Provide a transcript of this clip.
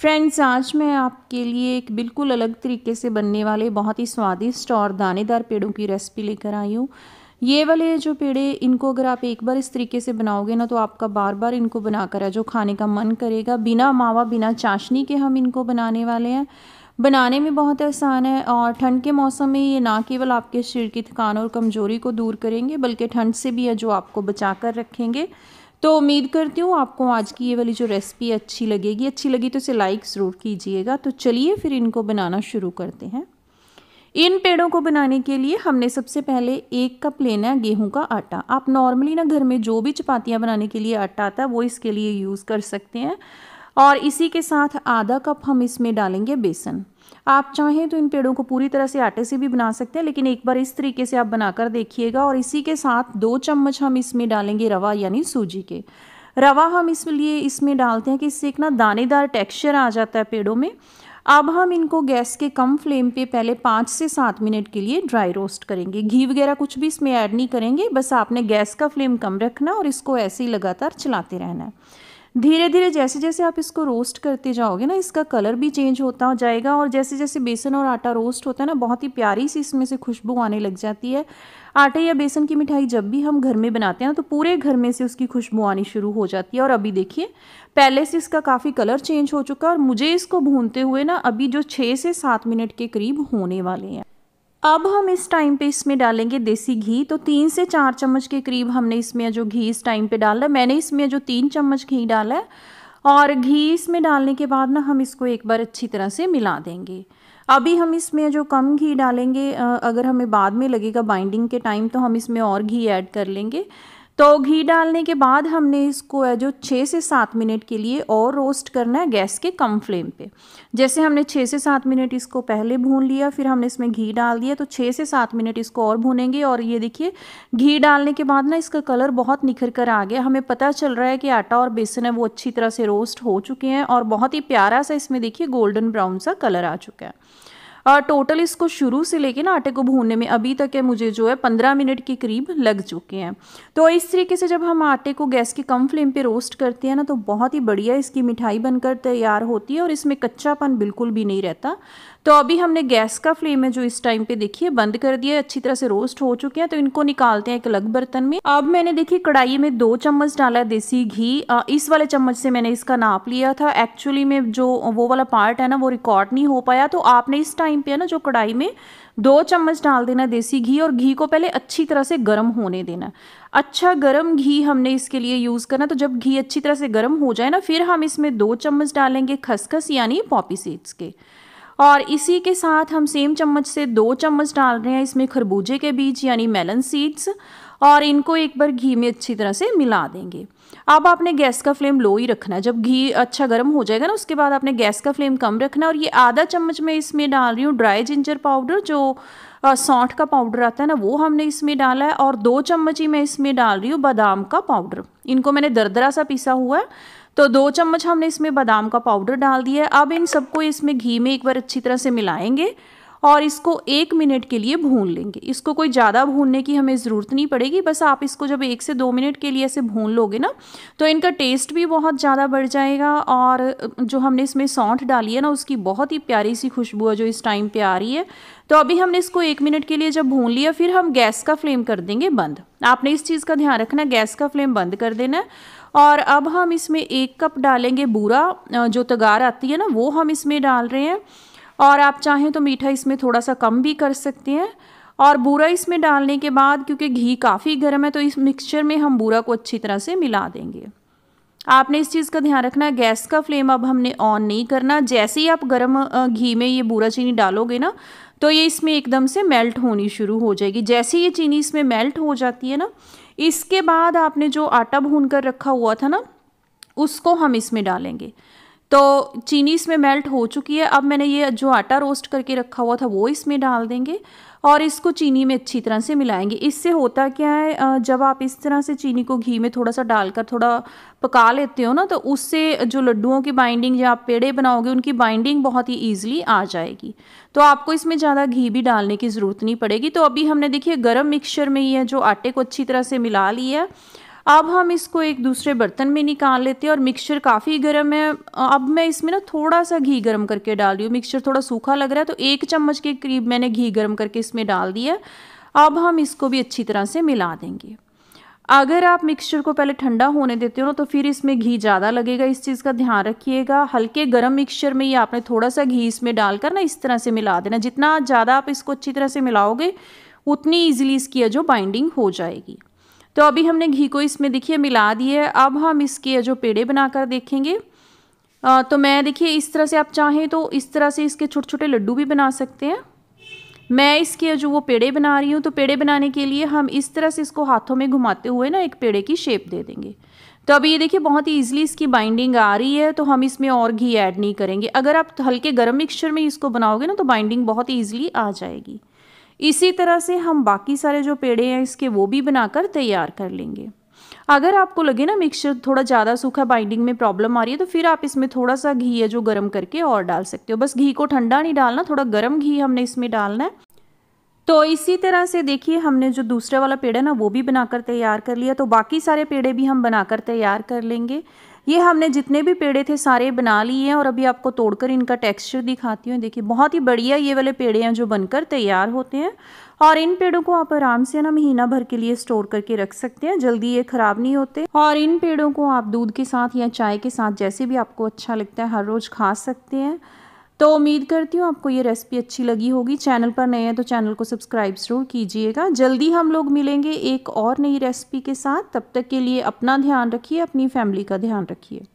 friends आज मैं आपके लिए एक बिल्कुल अलग तरीके से बनने वाले बहुत ही स्वादिष्ट और दानेदार पेड़ों की रेसिपी लेकर आई हूँ ये वाले जो पेड़े इनको अगर आप एक बार इस तरीके से बनाओगे ना तो आपका बार बार इनको बनाकर है जो खाने का मन करेगा बिना मावा बिना चाशनी के हम इनको बनाने वाले हैं बनाने में बहुत आसान है और ठंड के मौसम में ये ना केवल आपके शरीर की थकान और कमज़ोरी को दूर करेंगे बल्कि ठंड से भी है जो आपको बचा कर रखेंगे तो उम्मीद करती हूँ आपको आज की ये वाली जो रेसिपी अच्छी लगेगी अच्छी लगी तो इसे लाइक ज़रूर कीजिएगा तो चलिए फिर इनको बनाना शुरू करते हैं इन पेड़ों को बनाने के लिए हमने सबसे पहले एक कप लेना है गेहूं का आटा आप नॉर्मली ना घर में जो भी चपातियाँ बनाने के लिए आटा आता है वो इसके लिए यूज़ कर सकते हैं और इसी के साथ आधा कप हम इसमें डालेंगे बेसन आप चाहें तो इन पेड़ों को पूरी तरह से आटे से भी बना सकते हैं लेकिन एक बार इस तरीके से आप बनाकर देखिएगा और इसी के साथ दो चम्मच हम इसमें डालेंगे रवा यानी सूजी के रवा हम इसलिए इसमें डालते हैं कि इससे एक ना दानेदार टेक्सचर आ जाता है पेड़ों में अब हम इनको गैस के कम फ्लेम पे पहले पाँच से सात मिनट के लिए ड्राई रोस्ट करेंगे घी वगैरह कुछ भी इसमें ऐड नहीं करेंगे बस आपने गैस का फ्लेम कम रखना और इसको ऐसे ही लगातार चलाते रहना है धीरे धीरे जैसे जैसे आप इसको रोस्ट करते जाओगे ना इसका कलर भी चेंज होता जाएगा और जैसे जैसे बेसन और आटा रोस्ट होता है ना बहुत ही प्यारी सी इसमें से खुशबू आने लग जाती है आटे या बेसन की मिठाई जब भी हम घर में बनाते हैं ना तो पूरे घर में से उसकी खुशबू आनी शुरू हो जाती है और अभी देखिए पहले से इसका काफ़ी कलर चेंज हो चुका है और मुझे इसको भूनते हुए ना अभी जो छः से सात मिनट के करीब होने वाले हैं अब हम इस टाइम पे इसमें डालेंगे देसी घी तो तीन से चार चम्मच के करीब हमने इसमें जो घी इस टाइम पे डाला है मैंने इसमें जो तीन चम्मच घी डाला है और घी इसमें डालने के बाद ना हम इसको एक बार अच्छी तरह से मिला देंगे अभी हम इसमें जो कम घी डालेंगे अगर हमें बाद में लगेगा बाइंडिंग के टाइम तो हम इसमें और घी ऐड कर लेंगे तो घी डालने के बाद हमने इसको है जो छः से सात मिनट के लिए और रोस्ट करना है गैस के कम फ्लेम पे जैसे हमने छः से सात मिनट इसको पहले भून लिया फिर हमने इसमें घी डाल दिया तो छः से सात मिनट इसको और भूनेंगे और ये देखिए घी डालने के बाद ना इसका कलर बहुत निखर कर आ गया हमें पता चल रहा है कि आटा और बेसन है वो अच्छी तरह से रोस्ट हो चुके हैं और बहुत ही प्यारा सा इसमें देखिए गोल्डन ब्राउन सा कलर आ चुका है टोटल इसको शुरू से लेके ना आटे को भूनने में अभी तक है मुझे जो है पंद्रह मिनट के करीब लग चुके हैं तो इस तरीके से जब हम आटे को गैस की कम फ्लेम पे रोस्ट करते हैं ना तो बहुत ही बढ़िया इसकी मिठाई बनकर तैयार होती है और इसमें कच्चापन बिल्कुल भी नहीं रहता तो अभी हमने गैस का फ्लेम है जो इस टाइम पे देखिए बंद कर दिया अच्छी तरह से रोस्ट हो चुके हैं तो इनको निकालते हैं एक अलग बर्तन में अब मैंने देखिए कढ़ाई में दो चम्मच डाला है देसी घी इस वाले चम्मच से मैंने इसका नाप लिया था एक्चुअली में जो वो वाला पार्ट है ना वो रिकॉर्ड नहीं हो पाया तो आपने इस टाइम टाइम पे है ना जो कढ़ाई में दो चम्मच डाल देना देसी घी और घी को पहले अच्छी तरह से गर्म होने देना अच्छा गर्म घी हमने इसके लिए यूज़ करना तो जब घी अच्छी तरह से गर्म हो जाए ना फिर हम इसमें दो चम्मच डालेंगे खसखस यानी पॉपी सीड्स के और इसी के साथ हम सेम चम्मच से दो चम्मच डाल रहे हैं इसमें खरबूजे के बीज यानी मेलन सीड्स और इनको एक बार घी में अच्छी तरह से मिला देंगे अब आपने गैस का फ्लेम लो ही रखना है जब घी अच्छा गर्म हो जाएगा ना उसके बाद आपने गैस का फ्लेम कम रखना और ये आधा चम्मच मैं इसमें डाल रही हूँ ड्राई जिंजर पाउडर जो सौंठ का पाउडर आता है ना वो हमने इसमें डाला है और दो चम्मच ही मैं इसमें डाल रही हूँ बादाम का पाउडर इनको मैंने दरदरा सा पीसा हुआ है तो दो चम्मच हमने इसमें बादाम का पाउडर डाल दिया है अब इन सबको इसमें घी में एक बार अच्छी तरह से मिलाएंगे और इसको एक मिनट के लिए भून लेंगे इसको कोई ज़्यादा भूनने की हमें ज़रूरत नहीं पड़ेगी बस आप इसको जब एक से दो मिनट के लिए ऐसे भून लोगे ना तो इनका टेस्ट भी बहुत ज़्यादा बढ़ जाएगा और जो हमने इसमें सौंठ डाली है ना उसकी बहुत ही प्यारी सी खुशबू है जो इस टाइम पे आ रही है तो अभी हमने इसको एक मिनट के लिए जब भून लिया फिर हम गैस का फ्लेम कर देंगे बंद आपने इस चीज़ का ध्यान रखना गैस का फ्लेम बंद कर देना है और अब हम इसमें एक कप डालेंगे बूरा जो तगार आती है ना वो हम इसमें डाल रहे हैं और आप चाहें तो मीठा इसमें थोड़ा सा कम भी कर सकते हैं और बूरा इसमें डालने के बाद क्योंकि घी काफ़ी गर्म है तो इस मिक्सचर में हम बूरा को अच्छी तरह से मिला देंगे आपने इस चीज़ का ध्यान रखना है गैस का फ्लेम अब हमने ऑन नहीं करना जैसे ही आप गर्म घी में ये बूरा चीनी डालोगे ना तो ये इसमें एकदम से मेल्ट होनी शुरू हो जाएगी जैसे ये चीनी इसमें मेल्ट हो जाती है ना इसके बाद आपने जो आटा भून कर रखा हुआ था ना उसको हम इसमें डालेंगे तो चीनी इसमें मेल्ट हो चुकी है अब मैंने ये जो आटा रोस्ट करके रखा हुआ था वो इसमें डाल देंगे और इसको चीनी में अच्छी तरह से मिलाएंगे इससे होता क्या है जब आप इस तरह से चीनी को घी में थोड़ा सा डालकर थोड़ा पका लेते हो ना तो उससे जो लड्डुओं की बाइंडिंग या आप पेड़े बनाओगे उनकी बाइंडिंग बहुत ही ईजिली आ जाएगी तो आपको इसमें ज़्यादा घी भी डालने की ज़रूरत नहीं पड़ेगी तो अभी हमने देखिए गर्म मिक्सचर में ये जो आटे को अच्छी तरह से मिला लिया अब हम इसको एक दूसरे बर्तन में निकाल लेते हैं और मिक्सचर काफ़ी गर्म है अब मैं इसमें ना थोड़ा सा घी गर्म करके डाल रही हूँ मिक्सचर थोड़ा सूखा लग रहा है तो एक चम्मच के करीब मैंने घी गर्म करके इसमें डाल दिया अब हम इसको भी अच्छी तरह से मिला देंगे अगर आप मिक्सचर को पहले ठंडा होने देते हो ना तो फिर इसमें घी ज़्यादा लगेगा इस चीज़ का ध्यान रखिएगा हल्के गर्म मिक्सचर में ही आपने थोड़ा सा घी इसमें डालकर ना इस तरह से मिला देना जितना ज़्यादा आप इसको अच्छी तरह से मिलाओगे उतनी ईजिली इसकी जो बाइंडिंग हो जाएगी तो अभी हमने घी को इसमें देखिए मिला दिया है अब हम इसके जो पेड़े बनाकर देखेंगे आ, तो मैं देखिए इस तरह से आप चाहें तो इस तरह से इसके छोटे छोटे लड्डू भी बना सकते हैं मैं इसके जो वो पेड़े बना रही हूँ तो पेड़े बनाने के लिए हम इस तरह से इसको हाथों में घुमाते हुए ना एक पेड़े की शेप दे देंगे तो अभी ये देखिए बहुत ही ईजिली इसकी बाइंडिंग आ रही है तो हम इसमें और घी ऐड नहीं करेंगे अगर आप हल्के गर्म मिक्सचर में इसको बनाओगे ना तो बाइंडिंग बहुत ही ईजिली आ जाएगी इसी तरह से हम बाकी सारे जो पेड़े हैं इसके वो भी बनाकर तैयार कर लेंगे अगर आपको लगे ना मिक्सचर थोड़ा ज़्यादा सूखा बाइंडिंग में प्रॉब्लम आ रही है तो फिर आप इसमें थोड़ा सा घी है जो गर्म करके और डाल सकते हो बस घी को ठंडा नहीं डालना थोड़ा गर्म घी हमने इसमें डालना है तो इसी तरह से देखिए हमने जो दूसरा वाला पेड़ है ना वो भी बनाकर तैयार कर लिया तो बाकी सारे पेड़े भी हम बनाकर तैयार कर लेंगे ये हमने जितने भी पेड़े थे सारे बना लिए हैं और अभी आपको तोड़कर इनका टेक्सचर दिखाती हूँ देखिए बहुत ही बढ़िया ये वाले पेड़े हैं जो बनकर तैयार होते हैं और इन पेड़ों को आप आराम से ना महीना भर के लिए स्टोर करके रख सकते हैं जल्दी ये ख़राब नहीं होते और इन पेड़ों को आप दूध के साथ या चाय के साथ जैसे भी आपको अच्छा लगता है हर रोज़ खा सकते हैं तो उम्मीद करती हूँ आपको ये रेसिपी अच्छी लगी होगी चैनल पर नए हैं तो चैनल को सब्सक्राइब ज़रूर कीजिएगा जल्दी हम लोग मिलेंगे एक और नई रेसिपी के साथ तब तक के लिए अपना ध्यान रखिए अपनी फैमिली का ध्यान रखिए